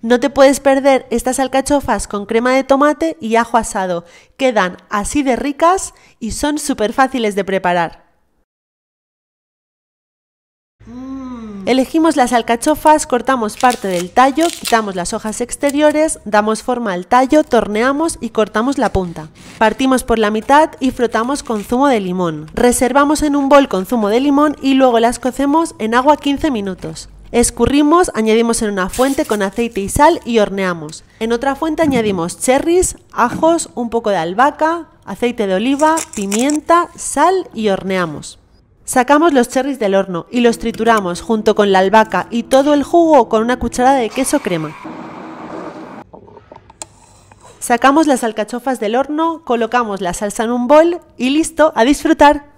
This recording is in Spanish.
No te puedes perder estas alcachofas con crema de tomate y ajo asado. Quedan así de ricas y son súper fáciles de preparar. Mm. Elegimos las alcachofas, cortamos parte del tallo, quitamos las hojas exteriores, damos forma al tallo, torneamos y cortamos la punta. Partimos por la mitad y frotamos con zumo de limón. Reservamos en un bol con zumo de limón y luego las cocemos en agua 15 minutos. Escurrimos, añadimos en una fuente con aceite y sal y horneamos. En otra fuente añadimos cherries, ajos, un poco de albahaca, aceite de oliva, pimienta, sal y horneamos. Sacamos los cherries del horno y los trituramos junto con la albahaca y todo el jugo con una cucharada de queso crema. Sacamos las alcachofas del horno, colocamos la salsa en un bol y listo, a disfrutar.